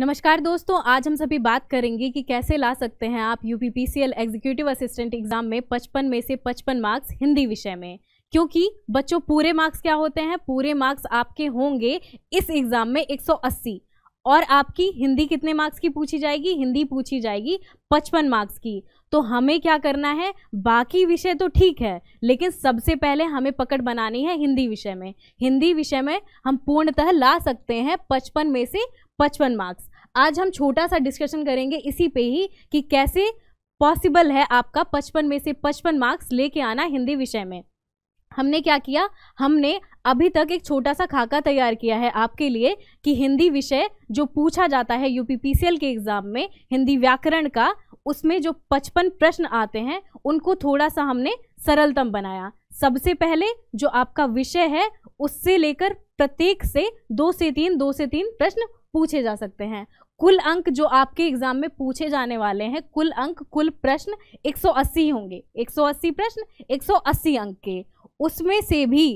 नमस्कार दोस्तों आज हम सभी बात करेंगे कि कैसे ला सकते हैं आप U P executive assistant exam में 55 में से 55 मार्क्स हिंदी विषय में क्योंकि बच्चों पूरे मार्क्स क्या होते हैं पूरे मार्क्स आपके होंगे इस एग्ज़ाम में 180 और आपकी हिंदी कितने मार्क्स की पूछी जाएगी हिंदी पूछी जाएगी 55 मार्क्स की तो हमें क्या करना है बाकी विषय तो ठीक है लेकिन सबसे पहले हमें पकड़ बनानी है हिंदी विषय में हिंदी विषय में हम पूर्णतः ला सकते हैं पचपन में से पचपन मार्क्स आज हम छोटा सा डिस्कशन करेंगे इसी पे ही कि कैसे पॉसिबल है आपका पचपन में से पचपन मार्क्स लेके आना हिंदी विषय में हमने क्या किया हमने अभी तक एक छोटा सा खाका तैयार किया है आपके लिए कि हिंदी विषय जो पूछा जाता है यूपीपीसीएल के एग्ज़ाम में हिंदी व्याकरण का उसमें जो पचपन प्रश्न आते हैं उनको थोड़ा सा हमने सरलतम बनाया सबसे पहले जो आपका विषय है उससे लेकर प्रत्येक से दो से तीन दो से तीन प्रश्न पूछे जा सकते हैं कुल अंक जो आपके एग्जाम में पूछे जाने वाले हैं कुल अंक कुल प्रश्न 180 होंगे 180 प्रश्न 180 अंक के उसमें से भी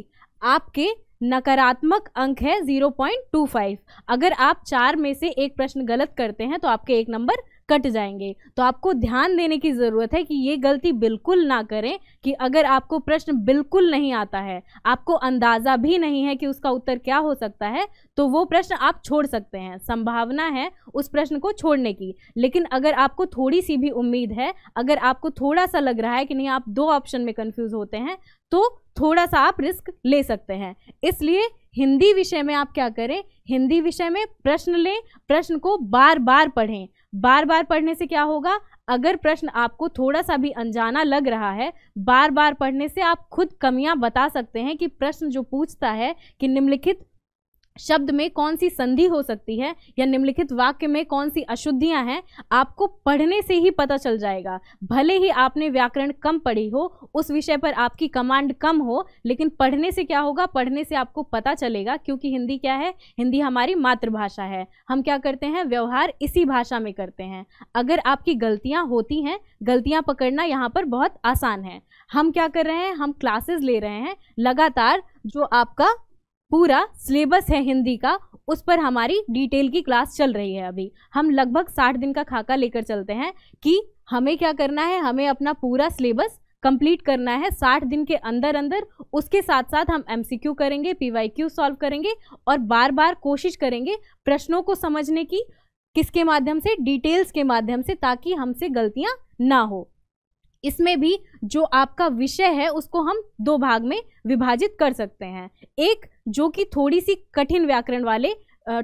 आपके नकारात्मक अंक है 0.25 अगर आप चार में से एक प्रश्न गलत करते हैं तो आपके एक नंबर कट जाएंगे तो आपको ध्यान देने की ज़रूरत है कि ये गलती बिल्कुल ना करें कि अगर आपको प्रश्न बिल्कुल नहीं आता है आपको अंदाज़ा भी नहीं है कि उसका उत्तर क्या हो सकता है तो वो प्रश्न आप छोड़ सकते हैं संभावना है उस प्रश्न को छोड़ने की लेकिन अगर आपको थोड़ी सी भी उम्मीद है अगर आपको थोड़ा सा लग रहा है कि नहीं आप दो ऑप्शन में कन्फ्यूज़ होते हैं तो थोड़ा सा आप रिस्क ले सकते हैं इसलिए हिंदी विषय में आप क्या करें हिंदी विषय में प्रश्न लें प्रश्न को बार बार पढ़ें बार बार पढ़ने से क्या होगा अगर प्रश्न आपको थोड़ा सा भी अनजाना लग रहा है बार बार पढ़ने से आप खुद कमियां बता सकते हैं कि प्रश्न जो पूछता है कि निम्नलिखित शब्द में कौन सी संधि हो सकती है या निम्नलिखित वाक्य में कौन सी अशुद्धियां हैं आपको पढ़ने से ही पता चल जाएगा भले ही आपने व्याकरण कम पढ़ी हो उस विषय पर आपकी कमांड कम हो लेकिन पढ़ने से क्या होगा पढ़ने से आपको पता चलेगा क्योंकि हिंदी क्या है हिंदी हमारी मातृभाषा है हम क्या करते हैं व्यवहार इसी भाषा में करते हैं अगर आपकी गलतियाँ होती हैं गलतियाँ पकड़ना यहाँ पर बहुत आसान है हम क्या कर रहे हैं हम क्लासेस ले रहे हैं लगातार जो आपका पूरा सिलेबस है हिंदी का उस पर हमारी डिटेल की क्लास चल रही है अभी हम लगभग साठ दिन का खाका लेकर चलते हैं कि हमें क्या करना है हमें अपना पूरा सिलेबस कंप्लीट करना है साठ दिन के अंदर अंदर उसके साथ साथ हम एमसीक्यू करेंगे पीवाईक्यू सॉल्व करेंगे और बार बार कोशिश करेंगे प्रश्नों को समझने की किसके माध्यम से डिटेल्स के माध्यम से ताकि हमसे गलतियां ना हो इसमें भी जो आपका विषय है उसको हम दो भाग में विभाजित कर सकते हैं एक जो कि थोड़ी सी कठिन व्याकरण वाले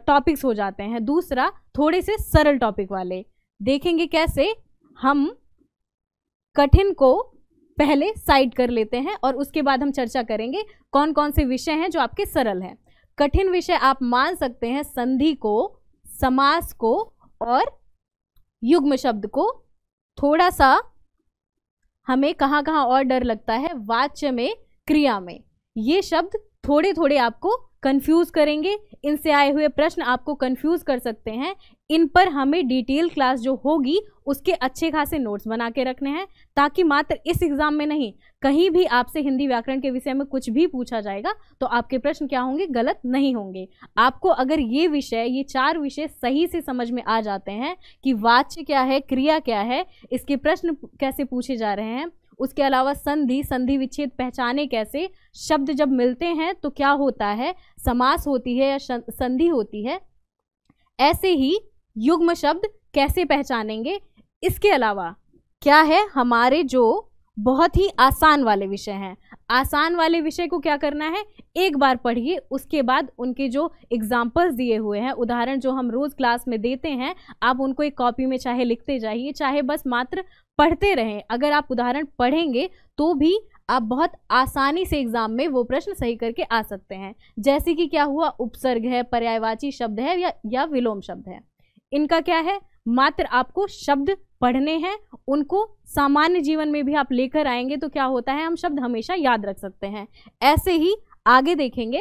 टॉपिक्स हो जाते हैं दूसरा थोड़े से सरल टॉपिक वाले देखेंगे कैसे हम कठिन को पहले साइड कर लेते हैं और उसके बाद हम चर्चा करेंगे कौन कौन से विषय हैं जो आपके सरल हैं कठिन विषय आप मान सकते हैं संधि को समास को और युग्म शब्द को थोड़ा सा हमें कहाँ कहाँ और डर लगता है वाच्य में क्रिया में ये शब्द थोड़े थोड़े आपको कंफ्यूज करेंगे इनसे आए हुए प्रश्न आपको कंफ्यूज कर सकते हैं इन पर हमें डिटेल क्लास जो होगी उसके अच्छे खासे नोट्स बना के रखने हैं ताकि मात्र इस एग्जाम में नहीं कहीं भी आपसे हिंदी व्याकरण के विषय में कुछ भी पूछा जाएगा तो आपके प्रश्न क्या होंगे गलत नहीं होंगे आपको अगर ये विषय ये चार विषय सही से समझ में आ जाते हैं कि वाच्य क्या है क्रिया क्या है इसके प्रश्न कैसे पूछे जा रहे हैं उसके अलावा संधि संधि विच्छेद पहचाने कैसे शब्द जब मिलते हैं तो क्या होता है समास होती है या संधि होती है ऐसे ही युग्म शब्द कैसे पहचानेंगे इसके अलावा क्या है हमारे जो बहुत ही आसान वाले विषय हैं आसान वाले विषय को क्या करना है एक बार पढ़िए उसके बाद उनके जो एग्जाम्पल्स दिए हुए हैं उदाहरण जो हम रोज़ क्लास में देते हैं आप उनको एक कॉपी में चाहे लिखते जाइए चाहे बस मात्र पढ़ते रहें अगर आप उदाहरण पढ़ेंगे तो भी आप बहुत आसानी से एग्जाम में वो प्रश्न सही करके आ सकते हैं जैसे कि क्या हुआ उपसर्ग है पर्यायवाची शब्द है या, या विलोम शब्द है इनका क्या है मात्र आपको शब्द पढ़ने हैं उनको सामान्य जीवन में भी आप लेकर आएंगे तो क्या होता है हम शब्द हमेशा याद रख सकते हैं ऐसे ही आगे देखेंगे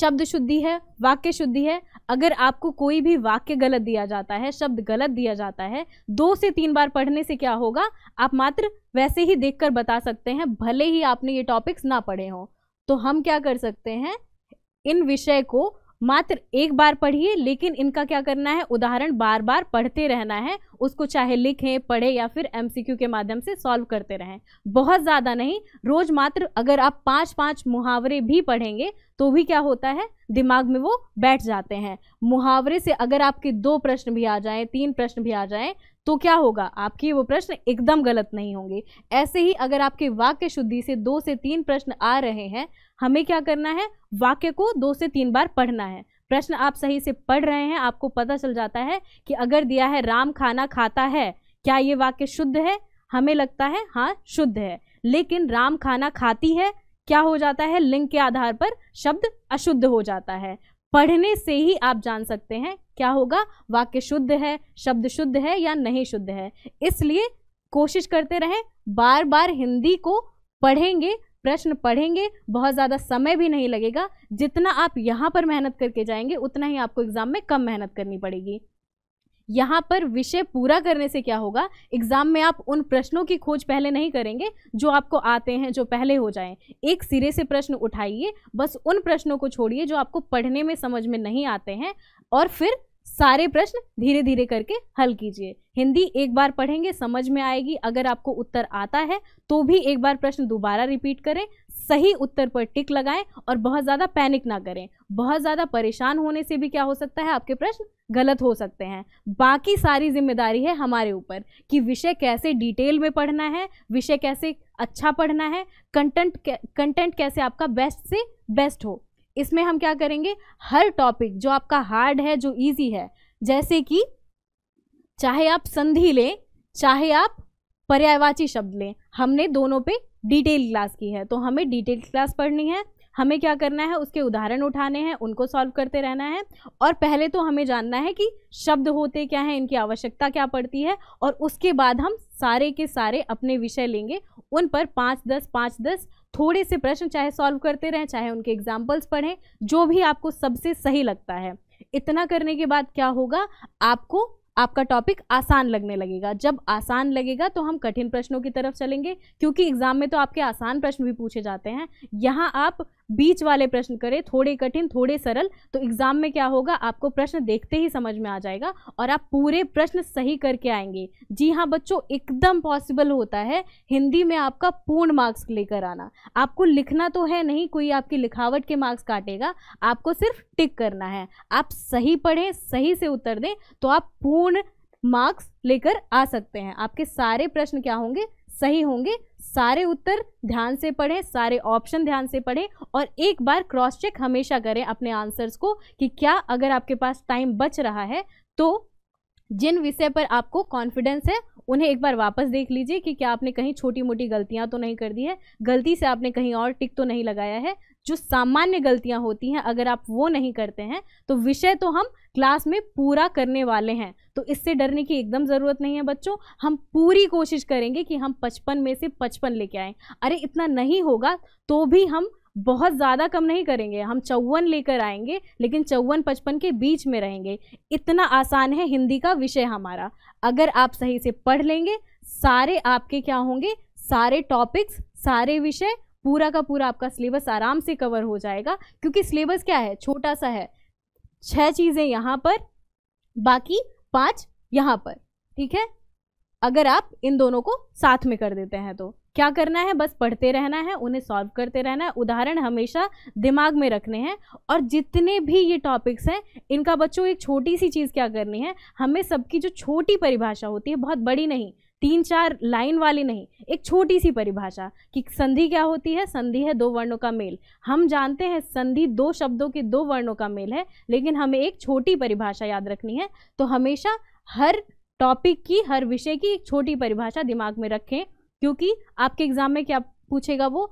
शब्द शुद्धि है वाक्य शुद्धि है अगर आपको कोई भी वाक्य गलत दिया जाता है शब्द गलत दिया जाता है दो से तीन बार पढ़ने से क्या होगा आप मात्र वैसे ही देखकर बता सकते हैं भले ही आपने ये टॉपिक्स ना पढ़े हों तो हम क्या कर सकते हैं इन विषय को मात्र एक बार पढ़िए लेकिन इनका क्या करना है उदाहरण बार बार पढ़ते रहना है उसको चाहे लिखें पढ़ें या फिर एमसीक्यू के माध्यम से सॉल्व करते रहें बहुत ज़्यादा नहीं रोज़ मात्र अगर आप पाँच पाँच मुहावरे भी पढ़ेंगे तो भी क्या होता है दिमाग में वो बैठ जाते हैं मुहावरे से अगर आपके दो प्रश्न भी आ जाएँ तीन प्रश्न भी आ जाएँ तो क्या होगा आपके वो प्रश्न एकदम गलत नहीं होंगे ऐसे ही अगर आपके वाक्य शुद्धि से दो से तीन प्रश्न आ रहे हैं हमें क्या करना है वाक्य को दो से तीन बार पढ़ना है प्रश्न आप सही से पढ़ रहे हैं आपको पता चल जाता है कि अगर दिया है राम खाना खाता है क्या ये वाक्य शुद्ध है हमें लगता है हाँ शुद्ध है लेकिन राम खाना खाती है क्या हो जाता है लिंग के आधार पर शब्द अशुद्ध हो जाता है पढ़ने से ही आप जान सकते हैं क्या होगा वाक्य शुद्ध है शब्द शुद्ध है या नहीं शुद्ध है इसलिए कोशिश करते रहें बार बार हिंदी को पढ़ेंगे प्रश्न पढ़ेंगे बहुत ज़्यादा समय भी नहीं लगेगा जितना आप यहाँ पर मेहनत करके जाएंगे उतना ही आपको एग्ज़ाम में कम मेहनत करनी पड़ेगी यहाँ पर विषय पूरा करने से क्या होगा एग्जाम में आप उन प्रश्नों की खोज पहले नहीं करेंगे जो आपको आते हैं जो पहले हो जाएं एक सिरे से प्रश्न उठाइए बस उन प्रश्नों को छोड़िए जो आपको पढ़ने में समझ में नहीं आते हैं और फिर सारे प्रश्न धीरे धीरे करके हल कीजिए हिंदी एक बार पढ़ेंगे समझ में आएगी अगर आपको उत्तर आता है तो भी एक बार प्रश्न दोबारा रिपीट करें सही उत्तर पर टिक लगाएं और बहुत ज़्यादा पैनिक ना करें बहुत ज़्यादा परेशान होने से भी क्या हो सकता है आपके प्रश्न गलत हो सकते हैं बाकी सारी जिम्मेदारी है हमारे ऊपर कि विषय कैसे डिटेल में पढ़ना है विषय कैसे अच्छा पढ़ना है कंटेंट कंटेंट कैसे आपका बेस्ट से बेस्ट हो इसमें हम क्या करेंगे हर टॉपिक जो आपका हार्ड है जो ईजी है जैसे कि चाहे आप संधि लें चाहे आप पर्यायवाची शब्द लें हमने दोनों पे डिटेल क्लास की है तो हमें डिटेल क्लास पढ़नी है हमें क्या करना है उसके उदाहरण उठाने हैं उनको सॉल्व करते रहना है और पहले तो हमें जानना है कि शब्द होते क्या हैं इनकी आवश्यकता क्या पड़ती है और उसके बाद हम सारे के सारे अपने विषय लेंगे उन पर पाँच दस पाँच दस थोड़े से प्रश्न चाहे सॉल्व करते रहें चाहे उनके एग्जाम्पल्स पढ़ें जो भी आपको सबसे सही लगता है इतना करने के बाद क्या होगा आपको आपका टॉपिक आसान लगने लगेगा जब आसान लगेगा तो हम कठिन प्रश्नों की तरफ चलेंगे क्योंकि एग्जाम में तो आपके आसान प्रश्न भी पूछे जाते हैं यहाँ आप बीच वाले प्रश्न करें थोड़े कठिन थोड़े सरल तो एग्ज़ाम में क्या होगा आपको प्रश्न देखते ही समझ में आ जाएगा और आप पूरे प्रश्न सही करके आएंगे जी हाँ बच्चों एकदम पॉसिबल होता है हिंदी में आपका पूर्ण मार्क्स लेकर आना आपको लिखना तो है नहीं कोई आपकी लिखावट के मार्क्स काटेगा आपको सिर्फ टिक करना है आप सही पढ़ें सही से उत्तर दें तो आप पूर्ण मार्क्स लेकर आ सकते हैं आपके सारे प्रश्न क्या होंगे सही होंगे सारे उत्तर ध्यान से पढ़ें सारे ऑप्शन ध्यान से पढ़ें और एक बार क्रॉस चेक हमेशा करें अपने आंसर्स को कि क्या अगर आपके पास टाइम बच रहा है तो जिन विषय पर आपको कॉन्फिडेंस है उन्हें एक बार वापस देख लीजिए कि क्या आपने कहीं छोटी मोटी गलतियां तो नहीं कर दी है गलती से आपने कहीं और टिक तो नहीं लगाया है जो सामान्य गलतियां होती हैं अगर आप वो नहीं करते हैं तो विषय तो हम क्लास में पूरा करने वाले हैं तो इससे डरने की एकदम ज़रूरत नहीं है बच्चों हम पूरी कोशिश करेंगे कि हम पचपन में से पचपन लेके आएँ अरे इतना नहीं होगा तो भी हम बहुत ज़्यादा कम नहीं करेंगे हम चौवन लेकर आएंगे लेकिन चौवन पचपन के बीच में रहेंगे इतना आसान है हिंदी का विषय हमारा अगर आप सही से पढ़ लेंगे सारे आपके क्या होंगे सारे टॉपिक्स सारे विषय पूरा का पूरा आपका सिलेबस आराम से कवर हो जाएगा क्योंकि सिलेबस क्या है छोटा सा है छह चीज़ें यहाँ पर बाकी पांच यहाँ पर ठीक है अगर आप इन दोनों को साथ में कर देते हैं तो क्या करना है बस पढ़ते रहना है उन्हें सॉल्व करते रहना है उदाहरण हमेशा दिमाग में रखने हैं और जितने भी ये टॉपिक्स हैं इनका बच्चों एक छोटी सी चीज़ क्या करनी है हमें सबकी जो छोटी परिभाषा होती है बहुत बड़ी नहीं तीन चार लाइन वाली नहीं एक छोटी सी परिभाषा कि संधि क्या होती है संधि है दो वर्णों का मेल हम जानते हैं संधि दो शब्दों के दो वर्णों का मेल है लेकिन हमें एक छोटी परिभाषा याद रखनी है तो हमेशा हर टॉपिक की हर विषय की एक छोटी परिभाषा दिमाग में रखें क्योंकि आपके एग्जाम में क्या पूछेगा वो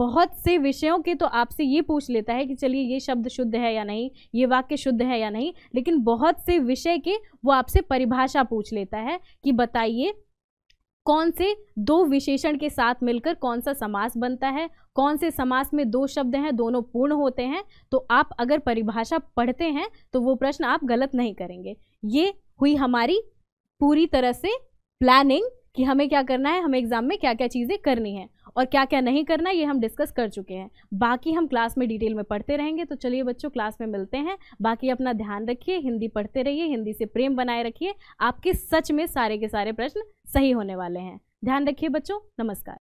बहुत से विषयों के तो आपसे ये पूछ लेता है कि चलिए ये शब्द शुद्ध है या नहीं ये वाक्य शुद्ध है या नहीं लेकिन बहुत से विषय के वो आपसे परिभाषा पूछ लेता है कि बताइए कौन से दो विशेषण के साथ मिलकर कौन सा समास बनता है कौन से समास में दो शब्द हैं दोनों पूर्ण होते हैं तो आप अगर परिभाषा पढ़ते हैं तो वो प्रश्न आप गलत नहीं करेंगे ये हुई हमारी पूरी तरह से प्लानिंग कि हमें क्या करना है हमें एग्जाम में क्या क्या चीज़ें करनी है और क्या क्या नहीं करना ये हम डिस्कस कर चुके हैं बाकी हम क्लास में डिटेल में पढ़ते रहेंगे तो चलिए बच्चों क्लास में मिलते हैं बाकी अपना ध्यान रखिए हिंदी पढ़ते रहिए हिंदी से प्रेम बनाए रखिए आपके सच में सारे के सारे प्रश्न सही होने वाले हैं ध्यान रखिए बच्चों नमस्कार